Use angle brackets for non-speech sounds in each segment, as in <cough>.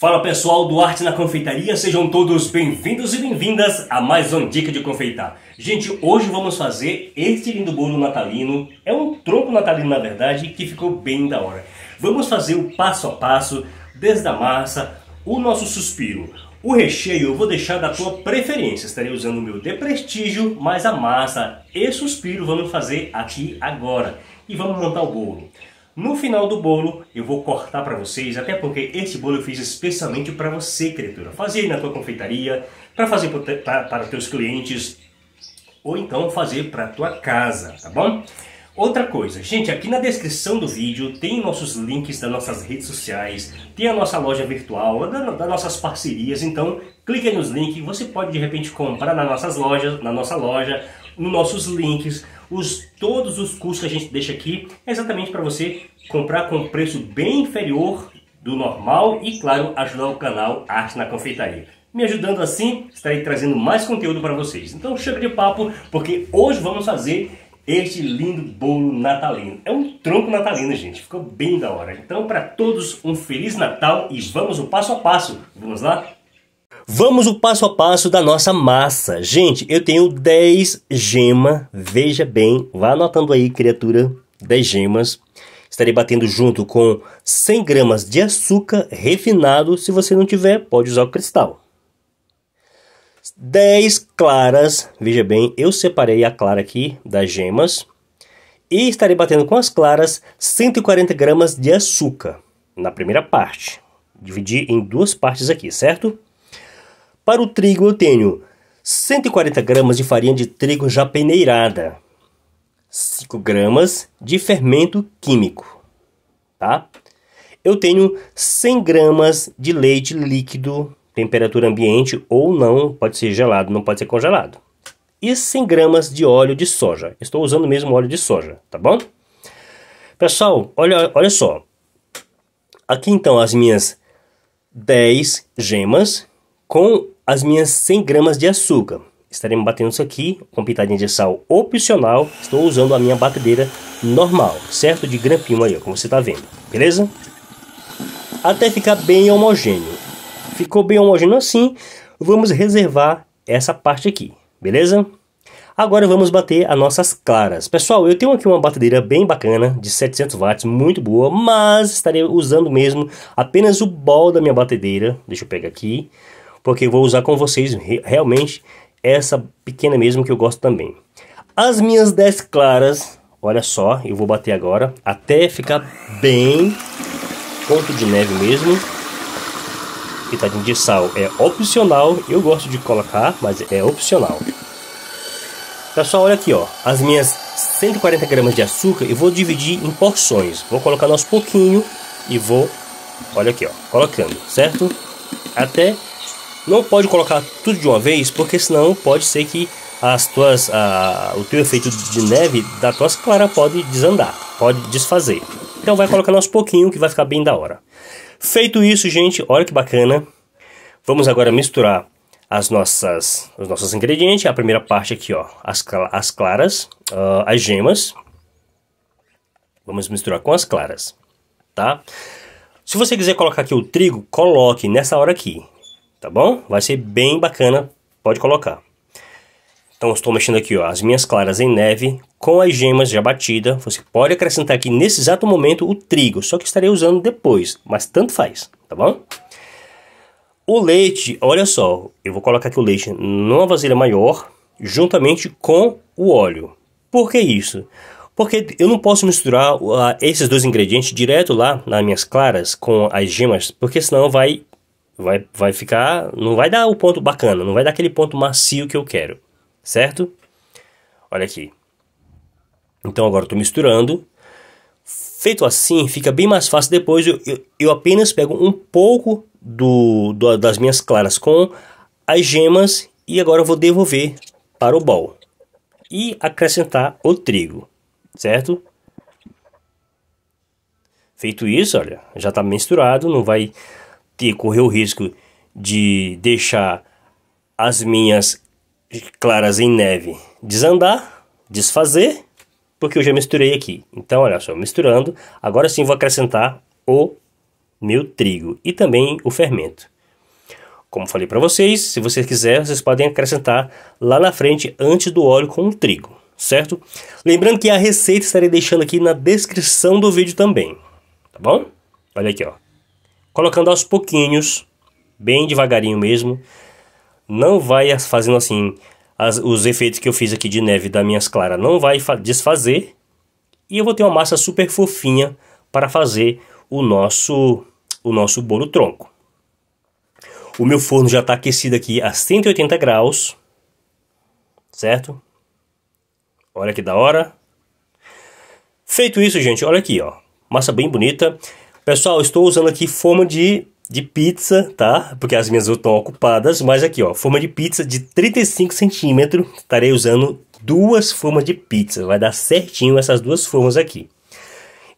Fala pessoal do Arte na Confeitaria, sejam todos bem-vindos e bem-vindas a mais um Dica de Confeitar. Gente, hoje vamos fazer este lindo bolo natalino, é um tronco natalino na verdade, que ficou bem da hora. Vamos fazer o passo a passo, desde a massa, o nosso suspiro. O recheio eu vou deixar da tua preferência, estarei usando o meu de prestígio, mas a massa e suspiro vamos fazer aqui agora. E vamos montar o bolo. No final do bolo, eu vou cortar para vocês, até porque esse bolo eu fiz especialmente para você, criatura. Fazer na tua confeitaria, para fazer para teus clientes, ou então fazer para tua casa, tá bom? Outra coisa, gente, aqui na descrição do vídeo tem nossos links das nossas redes sociais, tem a nossa loja virtual, das nossas parcerias, então clique nos links, você pode de repente comprar nas nossas lojas, na nossa loja, nos nossos links, os, todos os cursos que a gente deixa aqui é exatamente para você comprar com um preço bem inferior do normal e, claro, ajudar o canal Arte na Confeitaria. Me ajudando assim, estarei trazendo mais conteúdo para vocês. Então chega de papo, porque hoje vamos fazer este lindo bolo natalino. É um tronco natalino, gente. Ficou bem da hora. Então, para todos, um Feliz Natal e vamos o passo a passo. Vamos lá? Vamos o passo a passo da nossa massa. Gente, eu tenho 10 gemas, veja bem, vá anotando aí, criatura, 10 gemas. Estarei batendo junto com 100 gramas de açúcar refinado, se você não tiver, pode usar o cristal. 10 claras, veja bem, eu separei a clara aqui das gemas. E estarei batendo com as claras 140 gramas de açúcar na primeira parte. Dividir em duas partes aqui, certo? Para o trigo eu tenho 140 gramas de farinha de trigo já peneirada, 5 gramas de fermento químico, tá? Eu tenho 100 gramas de leite líquido, temperatura ambiente ou não, pode ser gelado, não pode ser congelado. E 100 gramas de óleo de soja. Estou usando mesmo óleo de soja, tá bom? Pessoal, olha, olha só. Aqui então as minhas 10 gemas com as minhas 100 gramas de açúcar. Estaremos batendo isso aqui com pitadinha de sal opcional. Estou usando a minha batedeira normal, certo? De grampinho aí, ó, como você está vendo, beleza? Até ficar bem homogêneo. Ficou bem homogêneo assim, vamos reservar essa parte aqui, beleza? Agora vamos bater as nossas claras. Pessoal, eu tenho aqui uma batedeira bem bacana, de 700 watts, muito boa, mas estarei usando mesmo apenas o bol da minha batedeira. Deixa eu pegar aqui porque eu vou usar com vocês realmente essa pequena mesmo que eu gosto também. As minhas 10 claras, olha só, eu vou bater agora até ficar bem ponto de neve mesmo. Pitadinho de sal é opcional, eu gosto de colocar, mas é opcional. Pessoal, olha aqui, ó, as minhas 140 gramas de açúcar eu vou dividir em porções. Vou colocar aos pouquinho e vou, olha aqui, ó, colocando, certo? Até não pode colocar tudo de uma vez, porque senão pode ser que as tuas, a, o teu efeito de neve da tua clara pode desandar, pode desfazer. Então vai colocando aos pouquinho que vai ficar bem da hora. Feito isso, gente, olha que bacana. Vamos agora misturar as nossas, os nossos ingredientes. A primeira parte aqui, ó, as, as claras, uh, as gemas. Vamos misturar com as claras, tá? Se você quiser colocar aqui o trigo, coloque nessa hora aqui tá bom? Vai ser bem bacana, pode colocar. Então estou mexendo aqui ó, as minhas claras em neve com as gemas já batidas. Você pode acrescentar aqui nesse exato momento o trigo, só que estarei usando depois, mas tanto faz, tá bom? O leite, olha só, eu vou colocar aqui o leite numa vasilha maior, juntamente com o óleo. Por que isso? Porque eu não posso misturar uh, esses dois ingredientes direto lá nas minhas claras com as gemas, porque senão vai Vai, vai ficar. Não vai dar o ponto bacana, não vai dar aquele ponto macio que eu quero, certo? Olha aqui. Então agora estou misturando. Feito assim, fica bem mais fácil depois. Eu, eu, eu apenas pego um pouco do, do, das minhas claras com as gemas e agora eu vou devolver para o bowl e acrescentar o trigo, certo? Feito isso, olha, já está misturado, não vai ter correr o risco de deixar as minhas claras em neve desandar, desfazer, porque eu já misturei aqui. Então, olha só, misturando, agora sim vou acrescentar o meu trigo e também o fermento. Como falei para vocês, se vocês quiserem, vocês podem acrescentar lá na frente antes do óleo com o trigo, certo? Lembrando que a receita estarei deixando aqui na descrição do vídeo também, tá bom? Olha aqui, ó colocando aos pouquinhos, bem devagarinho mesmo. Não vai fazendo assim as, os efeitos que eu fiz aqui de neve das minhas claras, não vai desfazer. E eu vou ter uma massa super fofinha para fazer o nosso o nosso bolo tronco. O meu forno já está aquecido aqui a 180 graus, certo? Olha que da hora. Feito isso, gente, olha aqui, ó. Massa bem bonita. Pessoal, estou usando aqui forma de, de pizza, tá? Porque as minhas estão ocupadas, mas aqui, ó, forma de pizza de 35 centímetros. Estarei usando duas formas de pizza, vai dar certinho essas duas formas aqui.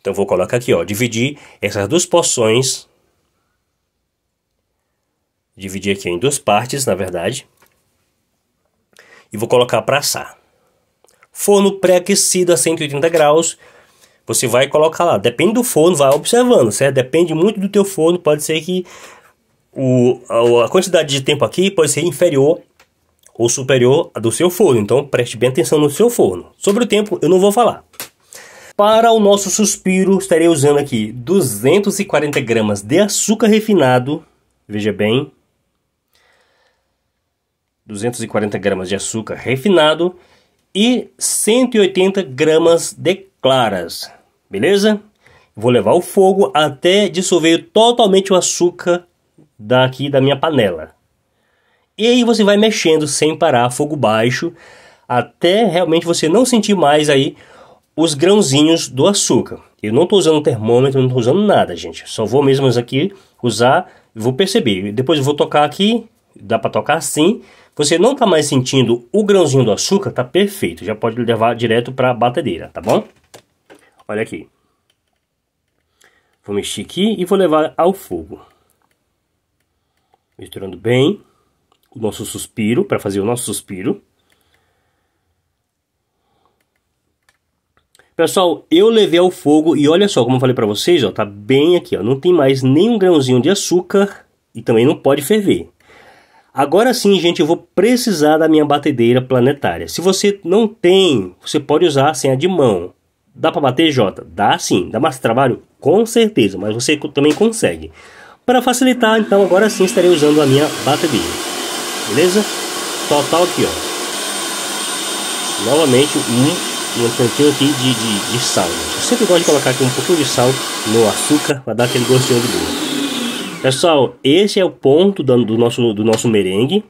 Então vou colocar aqui, ó, dividir essas duas porções. Dividir aqui em duas partes, na verdade. E vou colocar para assar. Forno pré-aquecido a 180 graus você vai colocar lá. Depende do forno, vai observando, certo? Depende muito do teu forno. Pode ser que o, a quantidade de tempo aqui pode ser inferior ou superior à do seu forno. Então preste bem atenção no seu forno. Sobre o tempo, eu não vou falar. Para o nosso suspiro, estarei usando aqui 240 gramas de açúcar refinado. Veja bem. 240 gramas de açúcar refinado e 180 gramas de claras beleza? Vou levar o fogo até dissolver totalmente o açúcar daqui da minha panela. E aí você vai mexendo sem parar, fogo baixo, até realmente você não sentir mais aí os grãozinhos do açúcar. Eu não estou usando termômetro, não estou usando nada, gente. Só vou mesmo aqui usar, vou perceber. Depois eu vou tocar aqui, dá para tocar assim. Você não está mais sentindo o grãozinho do açúcar, tá perfeito. Já pode levar direto para a batedeira, tá bom? Olha aqui. Vou mexer aqui e vou levar ao fogo. Misturando bem o nosso suspiro, para fazer o nosso suspiro. Pessoal, eu levei ao fogo e olha só, como eu falei para vocês, ó, tá bem aqui, ó, não tem mais nenhum grãozinho de açúcar e também não pode ferver. Agora sim, gente, eu vou precisar da minha batedeira planetária. Se você não tem, você pode usar sem a de mão. Dá para bater, Jota? Dá sim, dá mais trabalho? Com certeza, mas você também consegue. Para facilitar, então agora sim estarei usando a minha bateria. Beleza? Total aqui, ó. Novamente, um, um pouquinho aqui de, de, de sal. Eu sempre gosto de colocar aqui um pouquinho de sal no açúcar para dar aquele gostinho de bolo. Pessoal, esse é o ponto do, do, nosso, do nosso merengue.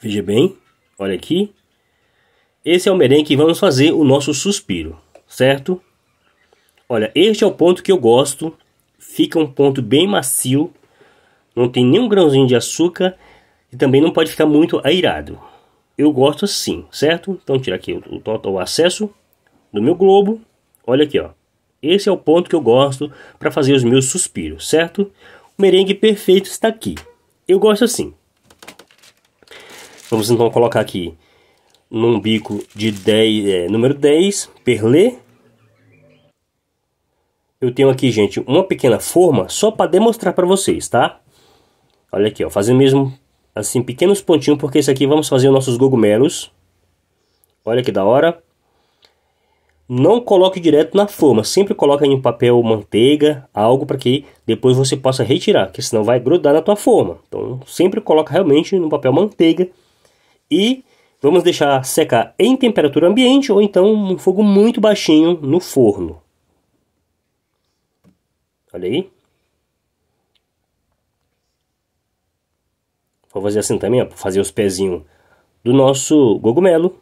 Veja bem, olha aqui. Esse é o merengue que vamos fazer o nosso suspiro certo? Olha, este é o ponto que eu gosto. Fica um ponto bem macio. Não tem nenhum grãozinho de açúcar. E também não pode ficar muito airado. Eu gosto assim, certo? Então, tirar aqui o, total acesso do meu globo. Olha aqui, ó. Esse é o ponto que eu gosto para fazer os meus suspiros, certo? O merengue perfeito está aqui. Eu gosto assim. Vamos então colocar aqui num bico de 10, é, número 10, perlé. Eu tenho aqui, gente, uma pequena forma só para demonstrar para vocês, tá? Olha aqui, ó, fazer mesmo assim pequenos pontinhos, porque isso aqui vamos fazer os nossos cogumelos. Olha que da hora. Não coloque direto na forma, sempre coloque em papel manteiga, algo para que depois você possa retirar, porque senão vai grudar na tua forma. Então, sempre coloca realmente no papel manteiga e Vamos deixar secar em temperatura ambiente ou então um fogo muito baixinho no forno. Olha aí. Vou fazer assim também, ó, fazer os pezinhos do nosso cogumelo.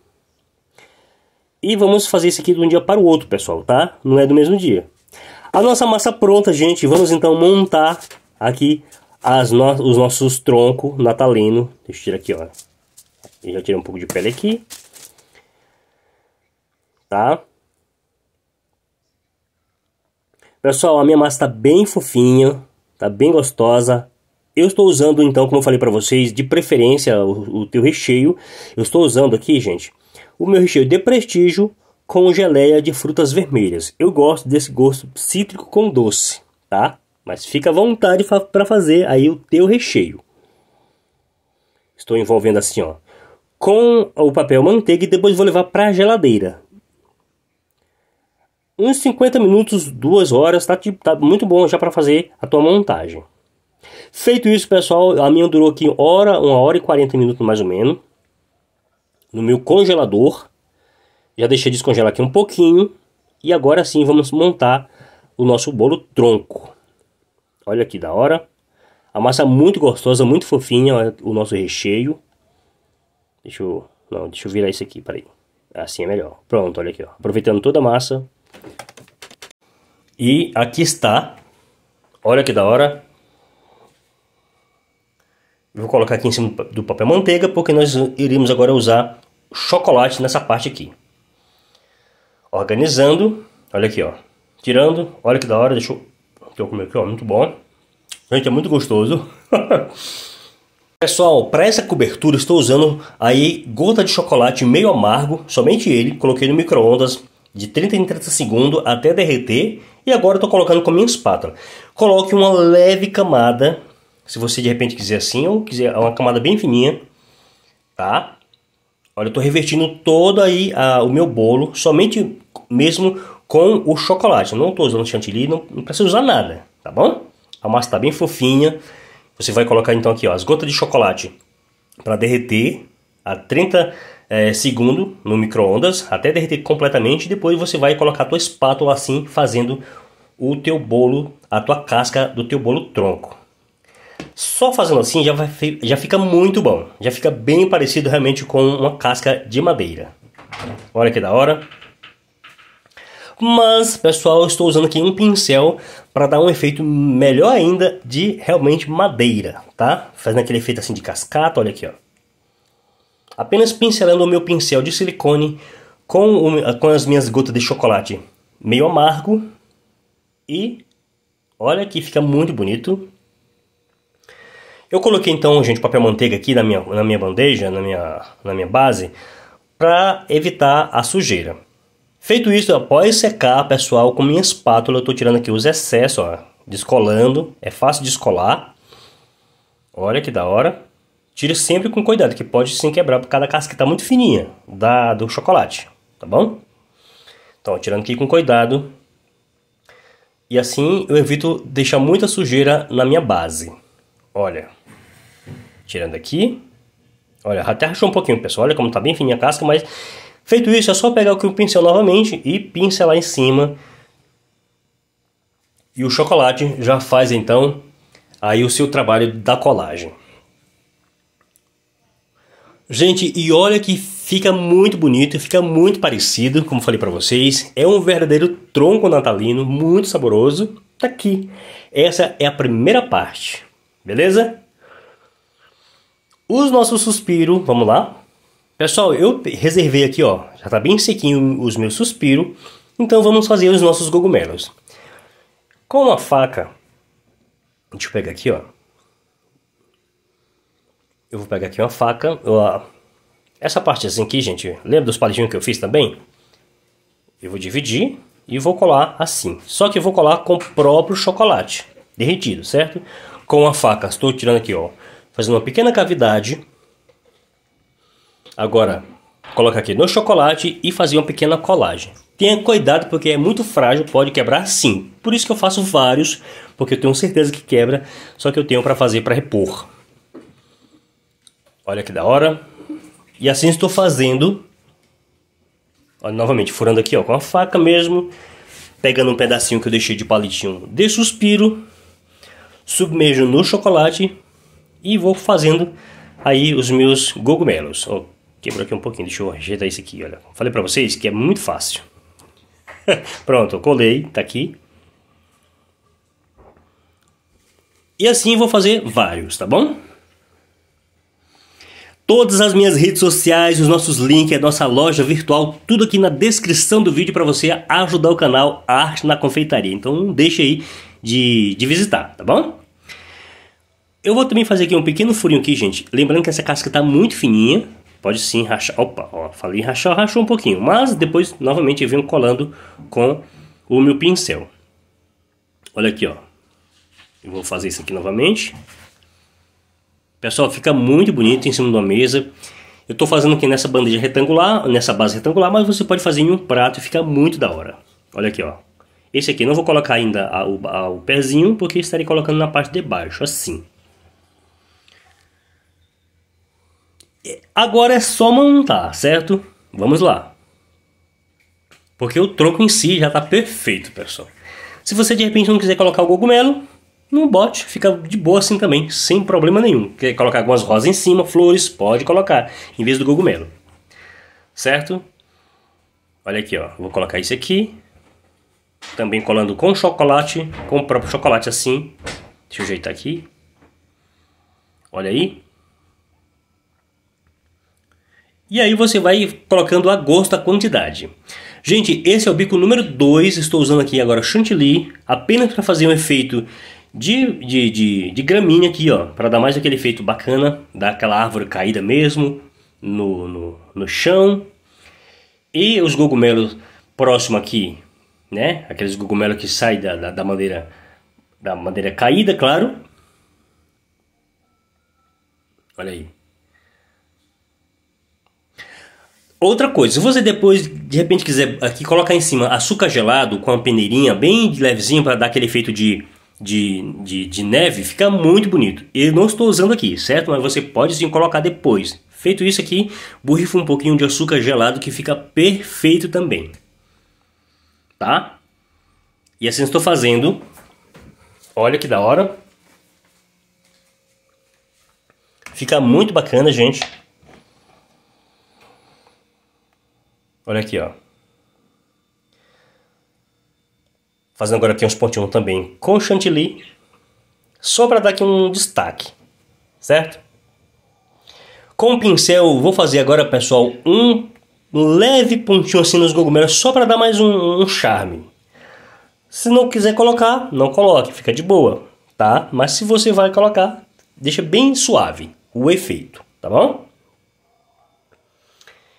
E vamos fazer isso aqui de um dia para o outro, pessoal, tá? Não é do mesmo dia. A nossa massa pronta, gente. Vamos então montar aqui as no os nossos troncos natalino. Deixa eu tirar aqui, ó. E já tirei um pouco de pele aqui. Tá? Pessoal, a minha massa tá bem fofinha, tá bem gostosa. Eu estou usando, então, como eu falei para vocês, de preferência o, o teu recheio. Eu estou usando aqui, gente, o meu recheio de prestígio com geleia de frutas vermelhas. Eu gosto desse gosto cítrico com doce, tá? Mas fica à vontade para fazer aí o teu recheio. Estou envolvendo assim, ó com o papel manteiga e depois vou levar para a geladeira. Uns 50 minutos, 2 horas, tá, tipo, tá muito bom já para fazer a tua montagem. Feito isso, pessoal, a minha durou aqui hora, 1 hora e 40 minutos mais ou menos. No meu congelador. Já deixei descongelar aqui um pouquinho. E agora sim vamos montar o nosso bolo tronco. Olha que da hora. A massa muito gostosa, muito fofinha, o nosso recheio. Deixa eu... Não, deixa eu virar isso aqui, peraí. Assim é melhor. Pronto, olha aqui, ó. Aproveitando toda a massa. E aqui está. Olha que da hora. Vou colocar aqui em cima do papel manteiga, porque nós iremos agora usar chocolate nessa parte aqui. Organizando. Olha aqui, ó. Tirando. Olha que da hora. Deixa eu... Deixa eu comer aqui, ó. Muito bom. Gente, é muito gostoso. <laughs> Pessoal, para essa cobertura estou usando aí gota de chocolate meio amargo, somente ele, coloquei no micro-ondas de 30 em 30 segundos até derreter e agora estou colocando com a minha espátula. Coloque uma leve camada, se você de repente quiser assim ou quiser uma camada bem fininha, tá? Olha, estou revertindo todo aí a, o meu bolo, somente mesmo com o chocolate. Eu não estou usando chantilly, não, não precisa usar nada, tá bom? A massa está bem fofinha. Você vai colocar então aqui ó, as gotas de chocolate para derreter a 30 é, eh, segundos no micro-ondas, até derreter completamente. Depois você vai colocar a tua espátula assim, fazendo o teu bolo, a tua casca do teu bolo tronco. Só fazendo assim já, vai, já fica muito bom, já fica bem parecido realmente com uma casca de madeira. Olha que da hora! Mas, pessoal, eu estou usando aqui um pincel para dar um efeito melhor ainda de realmente madeira, tá? Fazendo aquele efeito assim de cascata, olha aqui, ó. Apenas pincelando o meu pincel de silicone com, o, com as minhas gotas de chocolate meio amargo. E olha que fica muito bonito. Eu coloquei então, gente, papel manteiga aqui na minha, na minha bandeja, na minha, na minha base, para evitar a sujeira. Feito isso, após secar, pessoal, com minha espátula eu tô tirando aqui os excessos, ó, descolando, é fácil descolar. Olha que da hora. Tire sempre com cuidado, que pode sim quebrar por cada casca que tá muito fininha da, do chocolate, tá bom? Então, tirando aqui com cuidado. E assim eu evito deixar muita sujeira na minha base. Olha. Tirando aqui. Olha, até rachou um pouquinho, pessoal. Olha como tá bem fininha a casca, mas Feito isso, é só pegar o pincel novamente e pincelar em cima. E o chocolate já faz então aí o seu trabalho da colagem. Gente, e olha que fica muito bonito, fica muito parecido, como falei para vocês. É um verdadeiro tronco natalino, muito saboroso. Tá aqui. Essa é a primeira parte, beleza? Os nossos suspiros, vamos lá, Pessoal, eu reservei aqui, ó, já está bem sequinho os meus suspiros, então vamos fazer os nossos cogumelos. Com uma faca, deixa eu pegar aqui, ó. Eu vou pegar aqui uma faca, ó. Essa parte assim aqui, gente, lembra dos palitinhos que eu fiz também? Eu vou dividir e vou colar assim. Só que eu vou colar com o próprio chocolate derretido, certo? Com a faca, estou tirando aqui, ó, fazendo uma pequena cavidade Agora, coloca aqui no chocolate e fazer uma pequena colagem. Tenha cuidado porque é muito frágil, pode quebrar sim. Por isso que eu faço vários, porque eu tenho certeza que quebra, só que eu tenho para fazer para repor. Olha que da hora. E assim estou fazendo. Olha, novamente, furando aqui ó, com a faca mesmo. Pegando um pedacinho que eu deixei de palitinho de suspiro. submejo no chocolate. E vou fazendo aí os meus cogumelos. Quebrou aqui um pouquinho, deixa eu ajeitar isso aqui, olha. Falei pra vocês que é muito fácil. <laughs> Pronto, eu colei, tá aqui. E assim vou fazer vários, tá bom? Todas as minhas redes sociais, os nossos links, a nossa loja virtual, tudo aqui na descrição do vídeo para você ajudar o canal Arte na Confeitaria. Então não deixe aí de, de visitar, tá bom? Eu vou também fazer aqui um pequeno furinho aqui, gente. Lembrando que essa casca está muito fininha, pode sim rachar. Opa, ó, falei rachar, rachou um pouquinho. Mas depois, novamente, venho colando com o meu pincel. Olha aqui, ó. Eu vou fazer isso aqui novamente. Pessoal, fica muito bonito em cima de uma mesa. Eu estou fazendo aqui nessa bandeja retangular, nessa base retangular, mas você pode fazer em um prato e fica muito da hora. Olha aqui, ó. Esse aqui, não vou colocar ainda a, a, o pezinho, porque estarei colocando na parte de baixo, assim. Agora é só montar, certo? Vamos lá. Porque o tronco em si já está perfeito, pessoal. Se você de repente não quiser colocar o cogumelo, não bote, fica de boa assim também, sem problema nenhum. Quer colocar algumas rosas em cima, flores, pode colocar, em vez do cogumelo. Certo? Olha aqui, ó. Vou colocar isso aqui. Também colando com chocolate, com o próprio chocolate assim. Deixa eu ajeitar aqui. Olha aí. E aí você vai colocando a gosto a quantidade. Gente, esse é o bico número 2, estou usando aqui agora chantilly, apenas para fazer um efeito de, de, de, de graminha aqui, ó, para dar mais aquele efeito bacana daquela árvore caída mesmo no, no, no chão. E os cogumelos próximo aqui, né? Aqueles cogumelos que saem da, da, da madeira da madeira caída, claro. Olha aí. Outra coisa, se você depois de repente quiser aqui colocar em cima açúcar gelado com uma peneirinha bem levezinha para dar aquele efeito de, de, de, de, neve, fica muito bonito. Eu não estou usando aqui, certo? Mas você pode sim colocar depois. Feito isso aqui, borrifa um pouquinho de açúcar gelado que fica perfeito também. Tá? E assim estou fazendo. Olha que da hora. Fica muito bacana, gente. Olha aqui, ó. Fazendo agora aqui uns pontinhos também com chantilly. Só para dar aqui um destaque, certo? Com o pincel, vou fazer agora, pessoal, um leve pontinho assim nos cogumelos, só para dar mais um, um charme. Se não quiser colocar, não coloque, fica de boa, tá? Mas se você vai colocar, deixa bem suave o efeito, tá bom?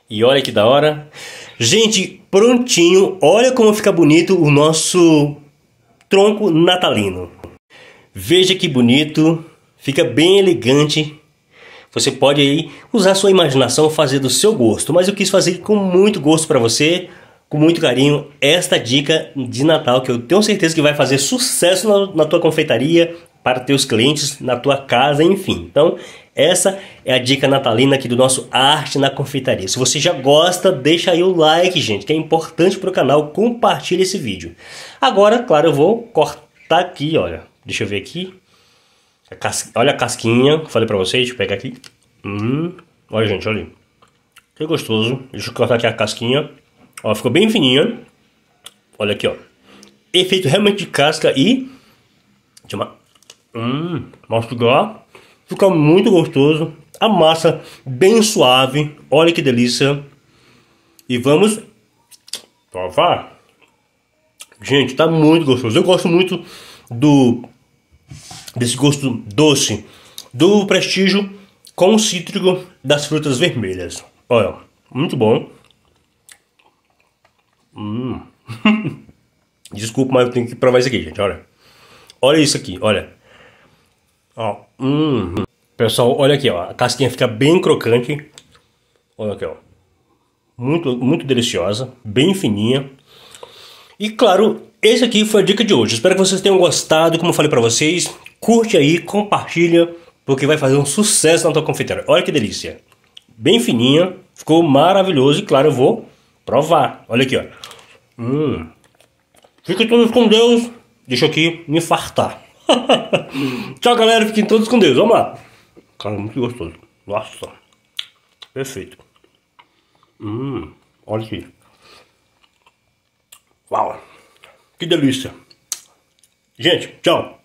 E olha que da hora. Gente, prontinho. Olha como fica bonito o nosso tronco natalino. Veja que bonito. Fica bem elegante. Você pode aí usar sua imaginação, fazer do seu gosto. Mas eu quis fazer com muito gosto para você, com muito carinho, esta dica de Natal que eu tenho certeza que vai fazer sucesso na, na tua confeitaria, para teus clientes, na tua casa, enfim. Então, essa é a dica natalina aqui do nosso Arte na Confeitaria. Se você já gosta, deixa aí o like, gente, que é importante para o canal. Compartilha esse vídeo. Agora, claro, eu vou cortar aqui, olha. Deixa eu ver aqui. A cas... Olha a casquinha, falei para vocês, deixa eu pegar aqui. Hum. Olha, gente, olha. Que gostoso. Deixa eu cortar aqui a casquinha. Ó, ficou bem fininha. Olha aqui, ó. Efeito realmente de casca e... Deixa eu... Hum, mastigar. Fica muito gostoso. A massa bem suave. Olha que delícia. E vamos provar. Gente, tá muito gostoso. Eu gosto muito do desse gosto doce do prestígio com cítrico das frutas vermelhas. Olha, muito bom. Hum. <laughs> Desculpa, mas eu tenho que provar isso aqui, gente. Olha. Olha isso aqui, olha. Ó. Hum. Pessoal, olha aqui, ó. A casquinha fica bem crocante. Olha aqui, ó. Muito, muito deliciosa, bem fininha. E claro, esse aqui foi a dica de hoje. Espero que vocês tenham gostado. Como eu falei para vocês, curte aí, compartilha, porque vai fazer um sucesso na tua confeiteira. Olha que delícia. Bem fininha, ficou maravilhoso e claro, eu vou provar. Olha aqui, ó. Hum. todos com Deus. Deixa eu aqui me fartar. <laughs> Tchau, galera. Fiquem todos com Deus. Vamos lá. Cara, muito gostoso. Nossa. Perfeito. Hum, olha aqui. Uau. Que delícia. Gente, tchau.